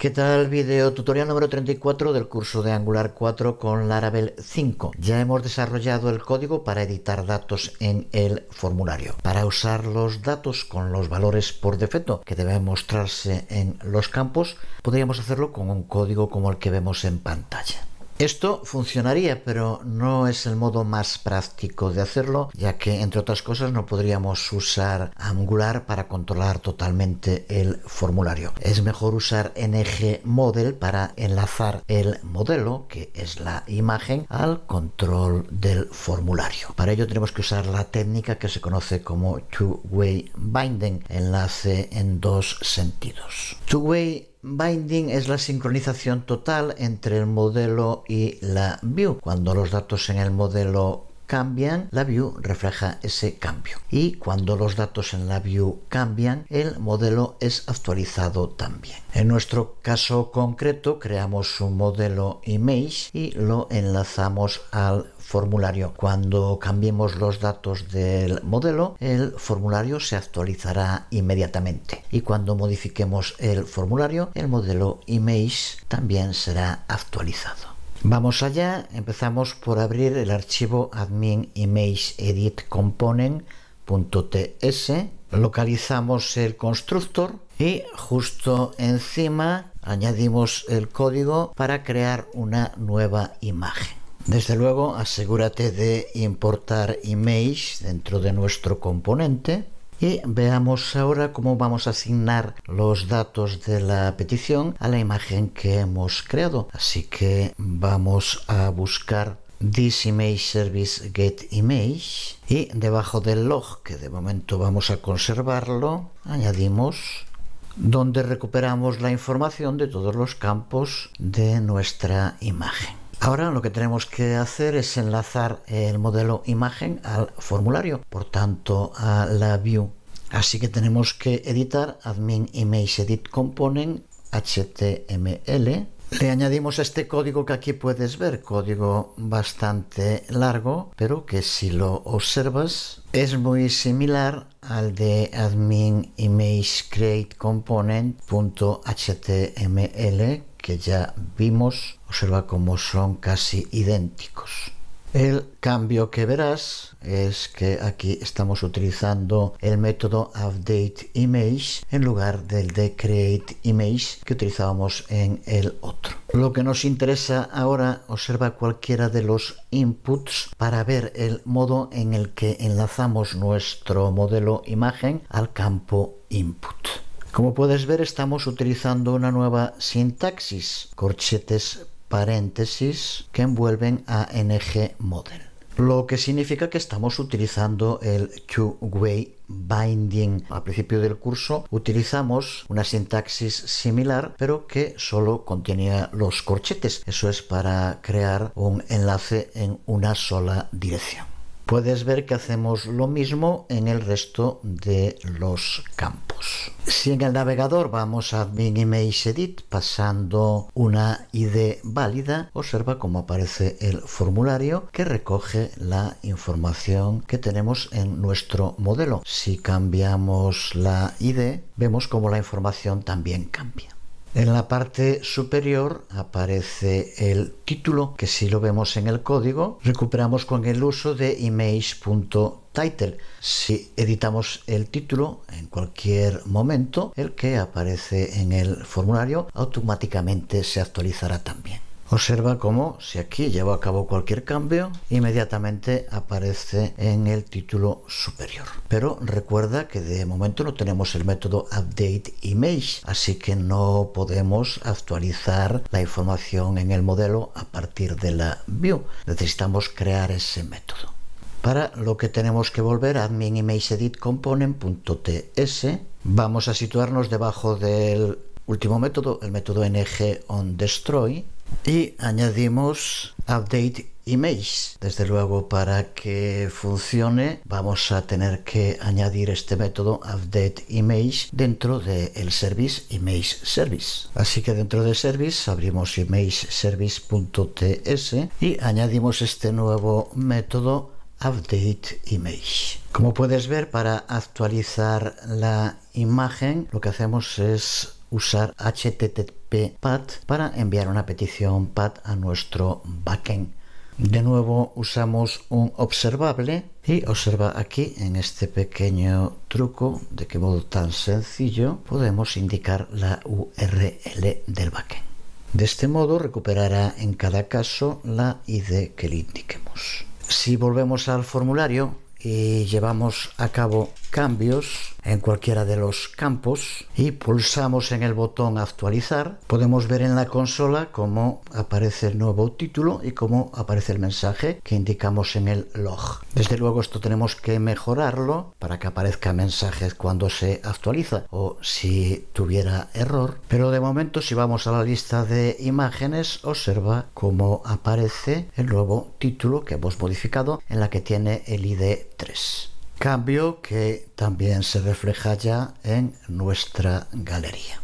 ¿Qué tal? Video tutorial número 34 del curso de Angular 4 con Laravel 5. Ya hemos desarrollado el código para editar datos en el formulario. Para usar los datos con los valores por defecto que deben mostrarse en los campos, podríamos hacerlo con un código como el que vemos en pantalla. Esto funcionaría, pero no es el modo más práctico de hacerlo, ya que entre otras cosas no podríamos usar Angular para controlar totalmente el formulario. Es mejor usar ngModel para enlazar el modelo, que es la imagen, al control del formulario. Para ello tenemos que usar la técnica que se conoce como two-way binding, enlace en dos sentidos. Two-way Binding es la sincronización total entre el modelo y la view. Cuando los datos en el modelo cambian, la view refleja ese cambio. Y cuando los datos en la view cambian, el modelo es actualizado también. En nuestro caso concreto, creamos un modelo image y lo enlazamos al formulario. Cuando cambiemos los datos del modelo, el formulario se actualizará inmediatamente. Y cuando modifiquemos el formulario, el modelo image también será actualizado. Vamos allá, empezamos por abrir el archivo admin image edit component.ts, localizamos el constructor y justo encima añadimos el código para crear una nueva imagen. Desde luego asegúrate de importar image dentro de nuestro componente y veamos ahora cómo vamos a asignar los datos de la petición a la imagen que hemos creado. Así que vamos a buscar this image service get image y debajo del log que de momento vamos a conservarlo añadimos donde recuperamos la información de todos los campos de nuestra imagen. Ahora lo que tenemos que hacer es enlazar el modelo imagen al formulario, por tanto a la view Así que tenemos que editar admin image edit component html. Le añadimos este código que aquí puedes ver, código bastante largo, pero que si lo observas es muy similar al de admin image create component.html que ya vimos, observa cómo son casi idénticos. El cambio que verás es que aquí estamos utilizando el método UpdateImage en lugar del de create que utilizábamos en el otro. Lo que nos interesa ahora observa cualquiera de los inputs para ver el modo en el que enlazamos nuestro modelo imagen al campo input. Como puedes ver estamos utilizando una nueva sintaxis, corchetes paréntesis que envuelven a ng model. Lo que significa que estamos utilizando el two-way binding. Al principio del curso utilizamos una sintaxis similar, pero que solo contenía los corchetes. Eso es para crear un enlace en una sola dirección puedes ver que hacemos lo mismo en el resto de los campos. Si en el navegador vamos a Admin Edit pasando una ID válida, observa cómo aparece el formulario que recoge la información que tenemos en nuestro modelo. Si cambiamos la ID, vemos cómo la información también cambia. En la parte superior aparece el título, que si lo vemos en el código, recuperamos con el uso de image.title. Si editamos el título en cualquier momento, el que aparece en el formulario automáticamente se actualizará también. Observa cómo si aquí llevo a cabo cualquier cambio, inmediatamente aparece en el título superior. Pero recuerda que de momento no tenemos el método update image, así que no podemos actualizar la información en el modelo a partir de la view. Necesitamos crear ese método. Para lo que tenemos que volver a admin vamos a situarnos debajo del último método, el método ng on destroy y añadimos update image. Desde luego para que funcione vamos a tener que añadir este método update image dentro del el service image service. Así que dentro de service abrimos imageservice.ts y añadimos este nuevo método update image. Como puedes ver para actualizar la imagen lo que hacemos es usar HTTP Pad para enviar una petición pad a nuestro backend. De nuevo usamos un observable y observa aquí en este pequeño truco de qué modo tan sencillo podemos indicar la URL del backend. De este modo recuperará en cada caso la ID que le indiquemos. Si volvemos al formulario y llevamos a cabo cambios en cualquiera de los campos y pulsamos en el botón actualizar, podemos ver en la consola cómo aparece el nuevo título y cómo aparece el mensaje que indicamos en el log. Desde luego esto tenemos que mejorarlo para que aparezca mensajes cuando se actualiza o si tuviera error, pero de momento si vamos a la lista de imágenes observa cómo aparece el nuevo título que hemos modificado en la que tiene el ID 3. Cambio que también se refleja ya en nuestra galería.